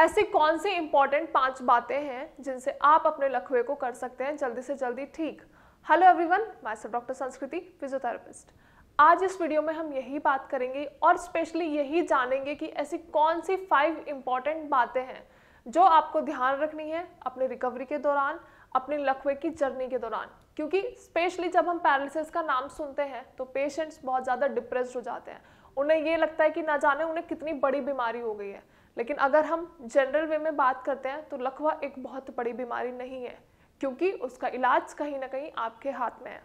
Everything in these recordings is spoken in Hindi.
ऐसे कौन से इंपॉर्टेंट पांच बातें हैं जिनसे आप अपने लखवे को कर सकते हैं जल्दी से जल्दी ठीक हेलो एवरीवन मैं डॉक्टर संस्कृति फिजियोथेरापिस्ट आज इस वीडियो में हम यही बात करेंगे और स्पेशली यही जानेंगे कि ऐसी कौन सी फाइव इंपॉर्टेंट बातें हैं जो आपको ध्यान रखनी है अपने रिकवरी के दौरान अपने लखवे की जर्नी के दौरान क्योंकि स्पेशली जब हम पैरालिसिस का नाम सुनते हैं तो पेशेंट्स बहुत ज़्यादा डिप्रेस हो जाते हैं उन्हें ये लगता है कि ना जाने उन्हें कितनी बड़ी बीमारी हो गई है लेकिन अगर हम जनरल वे में बात करते हैं तो लकवा एक बहुत बड़ी बीमारी नहीं है क्योंकि उसका इलाज कहीं ना कहीं आपके हाथ में है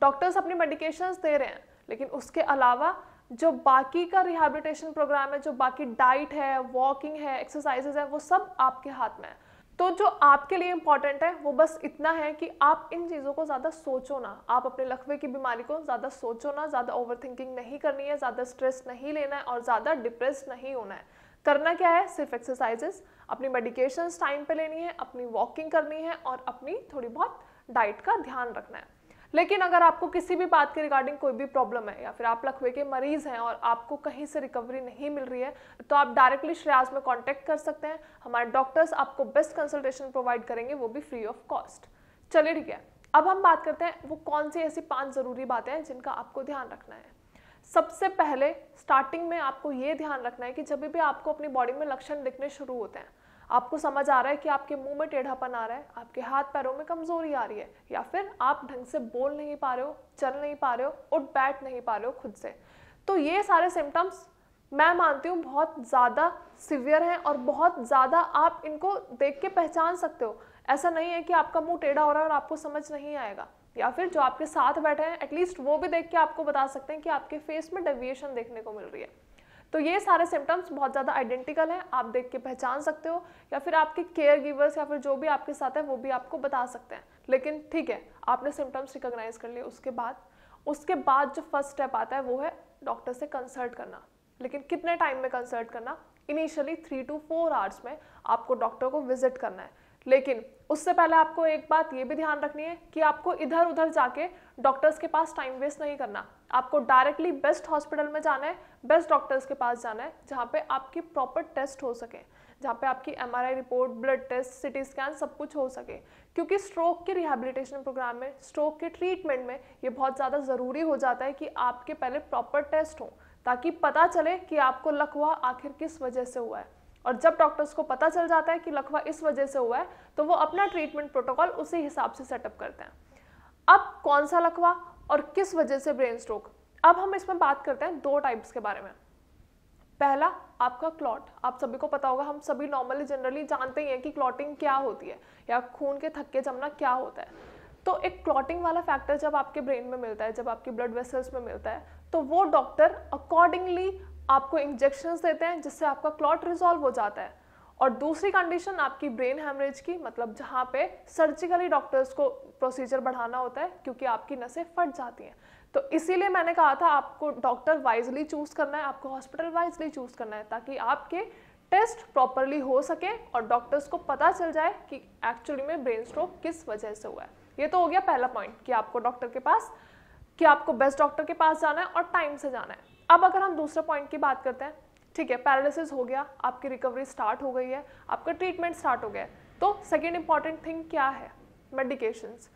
डॉक्टर्स अपनी मेडिकेशंस दे रहे हैं लेकिन उसके अलावा जो बाकी का रिहेबिलिटेशन प्रोग्राम है जो बाकी डाइट है वॉकिंग है एक्सरसाइजेज है वो सब आपके हाथ में है तो जो आपके लिए इम्पॉर्टेंट है वो बस इतना है कि आप इन चीज़ों को ज़्यादा सोचो ना आप अपने लकवे की बीमारी को ज़्यादा सोचो ना ज़्यादा ओवर नहीं करनी है ज़्यादा स्ट्रेस नहीं लेना है और ज़्यादा डिप्रेस नहीं होना है करना क्या है सिर्फ एक्सरसाइजेस अपनी मेडिकेशन टाइम पे लेनी है अपनी वॉकिंग करनी है और अपनी थोड़ी बहुत डाइट का ध्यान रखना है लेकिन अगर आपको किसी भी बात के रिगार्डिंग कोई भी प्रॉब्लम है या फिर आप लखवे के मरीज़ हैं और आपको कहीं से रिकवरी नहीं मिल रही है तो आप डायरेक्टली श्रेयास में कॉन्टैक्ट कर सकते हैं हमारे डॉक्टर्स आपको बेस्ट कंसल्टेशन प्रोवाइड करेंगे वो भी फ्री ऑफ कॉस्ट चलिए ठीक है अब हम बात करते हैं वो कौन सी ऐसी पांच ज़रूरी बातें हैं जिनका आपको ध्यान रखना है सबसे पहले स्टार्टिंग में आपको ये ध्यान रखना है कि जब भी आपको अपनी बॉडी में लक्षण दिखने शुरू होते हैं आपको समझ आ रहा है कि आपके मुंह में टेढ़ापन आ रहा है आपके हाथ पैरों में कमजोरी आ रही है या फिर आप ढंग से बोल नहीं पा रहे हो चल नहीं पा रहे हो उठ बैठ नहीं पा रहे हो खुद से तो ये सारे सिम्टम्स मैं मानती हूँ बहुत ज़्यादा सिवियर हैं और बहुत ज़्यादा आप इनको देख के पहचान सकते हो ऐसा नहीं है कि आपका मुंह टेढ़ा हो रहा है और आपको समझ नहीं आएगा या फिर जो आपके साथ बैठे हैं एटलीस्ट वो भी देख के आपको बता सकते हैं कि आपके फेस में डेविएशन देखने को मिल रही है तो ये सारे सिम्टम्स बहुत ज़्यादा आइडेंटिकल हैं आप देख के पहचान सकते हो या फिर आपके केयर गिवर्स या फिर जो भी आपके साथ है वो भी आपको बता सकते हैं लेकिन ठीक है आपने सिम्टम्स रिकोगनाइज कर लिए उसके बाद उसके बाद जो फर्स्ट स्टेप आता है वो है डॉक्टर से कंसल्ट करना लेकिन कितने टाइम में कंसल्ट करना initially three to four hours में आपको डॉक्टर को विजिट करना है लेकिन उससे पहले आपको एक बात ये भी ध्यान रखनी है कि आपको इधर उधर जाके डॉक्टर्स के पास टाइम वेस्ट नहीं करना आपको डायरेक्टली बेस्ट हॉस्पिटल में जाना है बेस्ट डॉक्टर्स के पास जाना है जहाँ पे आपकी प्रॉपर टेस्ट हो सके जहाँ पे आपकी M report blood test CT scan सब कुछ हो सके क्योंकि स्ट्रोक के रिहेबिलिटेशन प्रोग्राम में स्ट्रोक के ट्रीटमेंट में ये बहुत ज़्यादा ज़रूरी हो जाता है कि आपके पहले प्रॉपर टेस्ट हों ताकि पता चले कि आपको लक हुआ आखिर किस वजह से हुआ है और जब डॉक्टर्स को पता चल जाता है कि लकवा इस वजह से हुआ है तो वो अपना ट्रीटमेंट प्रोटोकॉल उसी हिसाब से सेटअप करते हैं अब कौन सा लकवा और किस वजह से ब्रेन स्ट्रोक अब हम इसमें बात करते हैं दो टाइप्स के बारे में पहला आपका क्लॉट आप सभी को पता होगा हम सभी नॉर्मली जनरली जानते ही हैं कि क्लॉटिंग क्या होती है या खून के थक्के जमना क्या होता है तो एक क्लॉटिंग वाला फैक्टर जब आपके ब्रेन में मिलता है जब आपकी ब्लड वेसल्स में मिलता है तो वो डॉक्टर अकॉर्डिंगली आपको इंजेक्शन्स देते हैं जिससे आपका क्लॉट रिजॉल्व हो जाता है और दूसरी कंडीशन आपकी ब्रेन हेमरेज की मतलब जहाँ पे सर्जिकली डॉक्टर्स को प्रोसीजर बढ़ाना होता है क्योंकि आपकी नसें फट जाती हैं तो इसीलिए मैंने कहा था आपको डॉक्टर वाइजली चूज़ करना है आपको हॉस्पिटल वाइजली चूज़ करना है ताकि आपके टेस्ट प्रॉपरली हो सके और डॉक्टर्स को पता चल जाए कि एक्चुअली में ब्रेन स्ट्रोक किस वजह से हुआ है ये तो हो गया पहला पॉइंट कि आपको डॉक्टर के पास कि आपको बेस्ट डॉक्टर के पास जाना है और टाइम से जाना है अब अगर हम दूसरे पॉइंट की बात करते हैं ठीक है पैरालिसिस हो गया आपकी रिकवरी स्टार्ट हो गई है आपका ट्रीटमेंट स्टार्ट हो गया है तो सेकेंड इंपॉर्टेंट थिंग क्या है मेडिकेशंस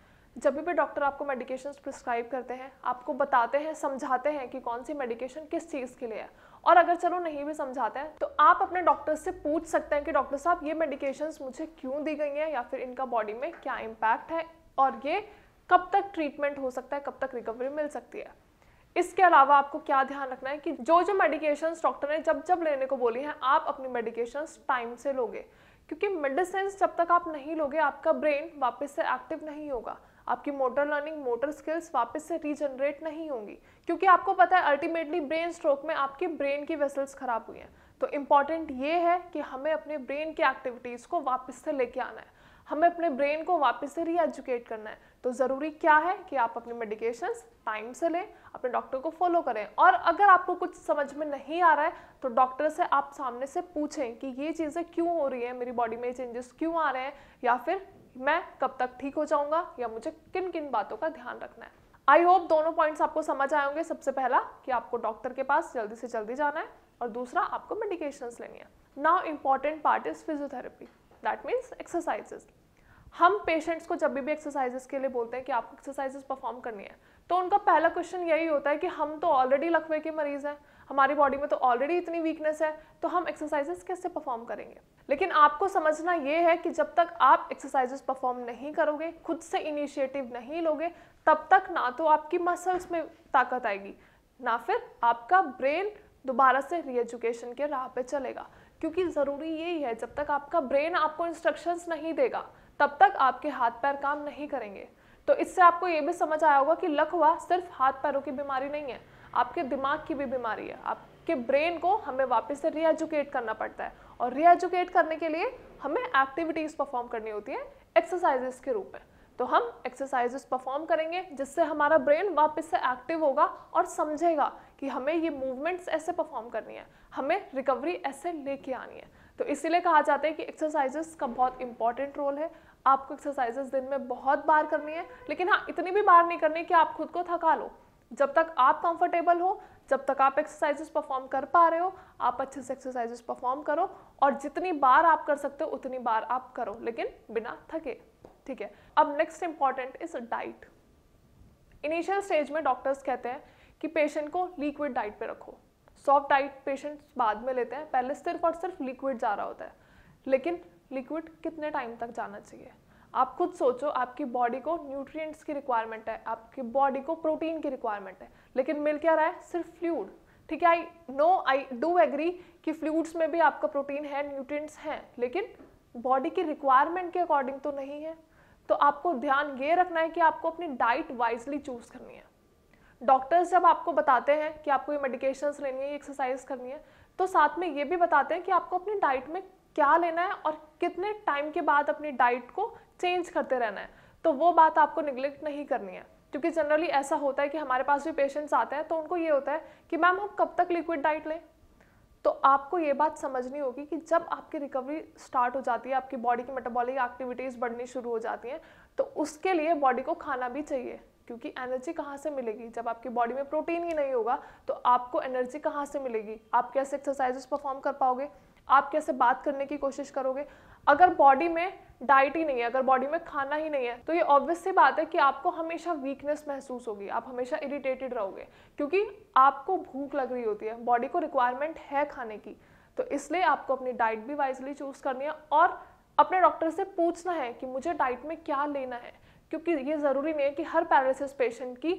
जब भी डॉक्टर आपको मेडिकेशन प्रिस्क्राइब करते हैं आपको बताते हैं समझाते हैं कि कौन सी मेडिकेशन किस चीज़ के लिए है और अगर चलो नहीं भी समझाते हैं तो आप अपने डॉक्टर से पूछ सकते हैं कि डॉक्टर साहब ये मेडिकेशन मुझे क्यों दी गई हैं या फिर इनका बॉडी में क्या इम्पैक्ट है और ये कब तक ट्रीटमेंट हो सकता है कब तक रिकवरी मिल सकती है इसके अलावा आपको क्या ध्यान रखना है कि जो जो मेडिकेशन डॉक्टर ने जब जब लेने को बोली हैं आप अपनी मेडिकेशन टाइम से लोगे क्योंकि मेडिसिन जब तक आप नहीं लोगे आपका ब्रेन वापस से एक्टिव नहीं होगा आपकी मोटर लर्निंग मोटर स्किल्स वापस से रीजनरेट नहीं होंगी क्योंकि आपको पता है अल्टीमेटली ब्रेन स्ट्रोक में आपके ब्रेन की वेसल्स खराब हुई हैं तो इम्पॉर्टेंट ये है कि हमें अपने ब्रेन की एक्टिविटीज़ को वापस से लेके आना है हमें अपने ब्रेन को वापस से रीएजुकेट करना है तो ज़रूरी क्या है कि आप अपनी मेडिकेशन टाइम से लें अपने डॉक्टर को फॉलो करें और अगर आपको कुछ समझ में नहीं आ रहा है तो डॉक्टर से आप सामने से पूछें कि ये चीज़ें क्यों हो रही है मेरी बॉडी में चेंजेस क्यों आ रहे हैं या फिर मैं कब तक ठीक हो जाऊंगा या मुझे किन किन बातों का ध्यान रखना है आई होप दोनों पॉइंट्स आपको समझ आए होंगे सबसे पहला कि आपको डॉक्टर के पास जल्दी से जल्दी जाना है और दूसरा आपको मेडिकेशंस लेनी है now important part is physiotherapy that means exercises हम पेशेंट्स को जब भी भी एक्सरसाइजेस के लिए बोलते हैं कि आपको एक्सरसाइजेस परफॉर्म करनी है तो उनका पहला क्वेश्चन यही होता है कि हम तो ऑलरेडी लकवे के मरीज़ हैं हमारी बॉडी में तो ऑलरेडी इतनी वीकनेस है तो हम एक्सरसाइजेस कैसे परफॉर्म करेंगे लेकिन आपको समझना ये है कि जब तक आप एक्सरसाइजेस परफॉर्म नहीं करोगे खुद से इनिशिएटिव नहीं लोगे तब तक ना तो आपकी मसल्स में ताकत आएगी ना फिर आपका ब्रेन दोबारा से रीएजुकेशन के राह पे चलेगा क्योंकि ज़रूरी यही है जब तक आपका ब्रेन आपको इंस्ट्रक्शंस नहीं देगा तब तक आपके हाथ पैर काम नहीं करेंगे तो इससे आपको ये भी समझ आया होगा कि लकवा सिर्फ हाथ पैरों की बीमारी नहीं है आपके दिमाग की भी बीमारी है आपके ब्रेन को हमें वापस से रीएजुकेट करना पड़ता है और रीएजुकेट करने के लिए हमें एक्टिविटीज़ परफॉर्म करनी होती है एक्सरसाइजेस के रूप में तो हम एक्सरसाइजेस परफॉर्म करेंगे जिससे हमारा ब्रेन वापस से एक्टिव होगा और समझेगा कि हमें ये मूवमेंट्स ऐसे परफॉर्म करनी है हमें रिकवरी ऐसे लेके आनी है तो इसीलिए कहा जाता है कि एक्सरसाइजेस का बहुत इंपॉर्टेंट रोल है आपको एक्सरसाइजेस दिन में बहुत बार करनी है लेकिन हाँ इतनी भी बार नहीं करनी कि आप खुद को थका लो जब तक आप कंफर्टेबल हो जब तक आप एक्सरसाइजेस परफॉर्म कर पा रहे हो आप अच्छे से एक्सरसाइजेस परफॉर्म करो और जितनी बार आप कर सकते हो उतनी बार आप करो लेकिन बिना थके ठीक है अब next important is diet initial stage में डॉक्टर्स कहते हैं कि पेशेंट को लिक्विड डाइट पे रखो सॉफ्ट डाइट पेशेंट्स बाद में लेते हैं पहले सिर्फ और सिर्फ लिक्विड जा रहा होता है लेकिन लिक्विड कितने टाइम तक जाना चाहिए आप खुद सोचो आपकी बॉडी को न्यूट्रिएंट्स की रिक्वायरमेंट है आपकी बॉडी को प्रोटीन की रिक्वायरमेंट है लेकिन मिल क्या रहा है सिर्फ फ्लूड ठीक है I know I do agree कि फ्लूड्स में भी आपका प्रोटीन है न्यूट्रिएंट्स हैं लेकिन बॉडी की रिक्वायरमेंट के अकॉर्डिंग तो नहीं है तो आपको ध्यान ये रखना है कि आपको अपनी डाइट वाइजली चूज़ करनी है डॉक्टर्स जब आपको बताते हैं कि आपको ये मेडिकेशंस लेनी है एक्सरसाइज करनी है तो साथ में ये भी बताते हैं कि आपको अपनी डाइट में क्या लेना है और कितने टाइम के बाद अपनी डाइट को चेंज करते रहना है तो वो बात आपको निगलेक्ट नहीं करनी है क्योंकि जनरली ऐसा होता है कि हमारे पास भी पेशेंट्स आते हैं तो उनको ये होता है कि मैम हम कब तक लिक्विड डाइट लें तो आपको ये बात समझनी होगी कि जब आपकी रिकवरी स्टार्ट हो जाती है आपकी बॉडी की मेटाबॉलिक एक्टिविटीज़ बढ़नी शुरू हो जाती हैं तो उसके लिए बॉडी को खाना भी चाहिए क्योंकि एनर्जी कहाँ से मिलेगी जब आपकी बॉडी में प्रोटीन ही नहीं होगा तो आपको एनर्जी कहाँ से मिलेगी आप कैसे एक्सरसाइजेस परफॉर्म कर पाओगे आप कैसे बात करने की कोशिश करोगे अगर बॉडी में डाइट ही नहीं है अगर बॉडी में खाना ही नहीं है तो ये ऑब्वियस सी बात है कि आपको हमेशा वीकनेस महसूस होगी आप हमेशा इरिटेटेड रहोगे क्योंकि आपको भूख लग रही होती है बॉडी को रिक्वायरमेंट है खाने की तो इसलिए आपको अपनी डाइट भी वाइजली चूज़ करनी है और अपने डॉक्टर से पूछना है कि मुझे डाइट में क्या लेना है क्योंकि ये ज़रूरी नहीं है कि हर पैरालिसिस पेशेंट की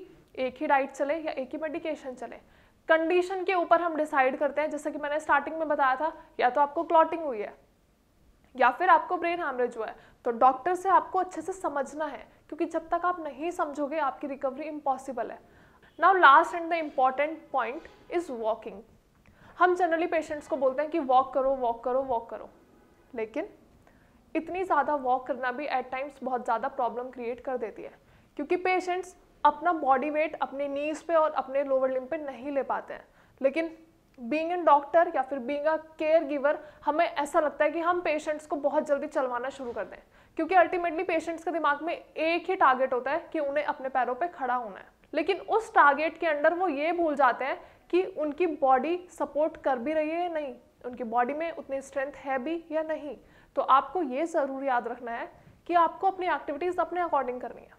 एक ही डाइट चले या एक ही मेडिकेशन चले कंडीशन के ऊपर हम डिसाइड करते हैं जैसे कि मैंने स्टार्टिंग में बताया था या तो आपको क्लॉटिंग हुई है या फिर आपको ब्रेन हैमरेज हुआ है तो डॉक्टर से आपको अच्छे से समझना है क्योंकि जब तक आप नहीं समझोगे आपकी रिकवरी इम्पॉसिबल है now last and the important point is walking हम जनरली पेशेंट्स को बोलते हैं कि वॉक करो वॉक करो वॉक करो लेकिन इतनी ज़्यादा वॉक करना भी एट टाइम्स बहुत ज़्यादा प्रॉब्लम क्रिएट कर देती है क्योंकि पेशेंट्स अपना बॉडी वेट अपने नीज पे और अपने लोअर लिम पे नहीं ले पाते हैं लेकिन बींग एन डॉक्टर या फिर बींग अ केयर गिवर हमें ऐसा लगता है कि हम पेशेंट्स को बहुत जल्दी चलवाना शुरू कर दें क्योंकि अल्टीमेटली पेशेंट्स के दिमाग में एक ही टारगेट होता है कि उन्हें अपने पैरों पे खड़ा होना है लेकिन उस टारगेट के अंडर वो ये भूल जाते हैं कि उनकी बॉडी सपोर्ट कर भी रही है या नहीं उनकी बॉडी में उतनी स्ट्रेंथ है भी या नहीं तो आपको ये ज़रूर याद रखना है कि आपको अपनी एक्टिविटीज़ अपने अकॉर्डिंग करनी है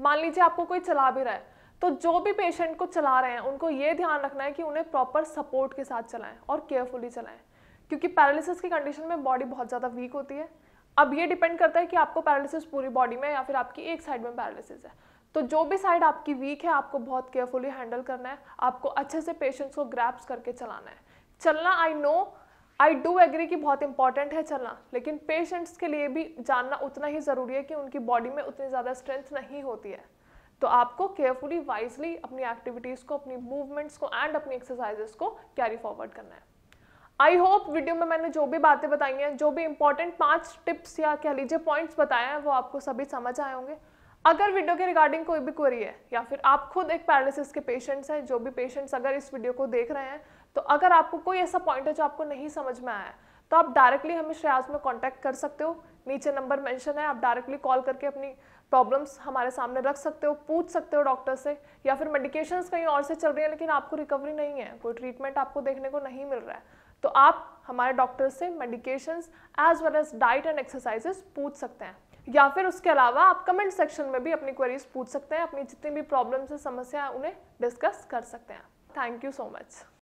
मान लीजिए आपको कोई चला भी रहा है तो जो भी पेशेंट को चला रहे हैं उनको ये ध्यान रखना है कि उन्हें प्रॉपर सपोर्ट के साथ चलाएं और केयरफुली चलाएं क्योंकि पैरालिसिस की कंडीशन में बॉडी बहुत ज़्यादा वीक होती है अब ये डिपेंड करता है कि आपको पैरालिसिस पूरी बॉडी में या फिर आपकी एक साइड में पैरालिसिस है तो जो भी साइड आपकी वीक है आपको बहुत केयरफुली हैंडल करना है आपको अच्छे से पेशेंट्स को ग्रैप्स करके चलाना है चलना I know I do agree कि बहुत इंपॉर्टेंट है चलना लेकिन पेशेंट्स के लिए भी जानना उतना ही ज़रूरी है कि उनकी बॉडी में उतनी ज़्यादा स्ट्रेंथ नहीं होती है तो आपको केयरफुली वाइजली अपनी एक्टिविटीज़ को अपनी मूवमेंट्स को एंड अपनी एक्सरसाइजेस को कैरी फॉरवर्ड करना है आई होप वीडियो में मैंने जो भी बातें बताई हैं जो भी इंपॉर्टेंट पांच टिप्स या कह लीजिए पॉइंट्स बताए हैं वो आपको सभी समझ आए होंगे अगर वीडियो के रिगार्डिंग कोई भी क्वेरी है या फिर आप खुद एक पैरालिसिस के पेशेंट्स हैं जो भी पेशेंट्स अगर इस वीडियो को देख रहे हैं तो अगर आपको कोई ऐसा पॉइंट है जो आपको नहीं समझ में आया तो आप डायरेक्टली हमें श्रेयाज में कॉन्टैक्ट कर सकते हो नीचे नंबर मेंशन है आप डायरेक्टली कॉल करके अपनी प्रॉब्लम्स हमारे सामने रख सकते हो पूछ सकते हो डॉक्टर से या फिर मेडिकेशन कहीं और से चल रही है लेकिन आपको रिकवरी नहीं है कोई ट्रीटमेंट आपको देखने को नहीं मिल रहा है तो आप हमारे डॉक्टर से medications as well as diet and exercises पूछ सकते हैं या फिर उसके अलावा आप कमेंट सेक्शन में भी अपनी क्वेरीज पूछ सकते हैं अपनी जितनी भी प्रॉब्लम्स है समस्या उन्हें डिस्कस कर सकते हैं थैंक यू सो मच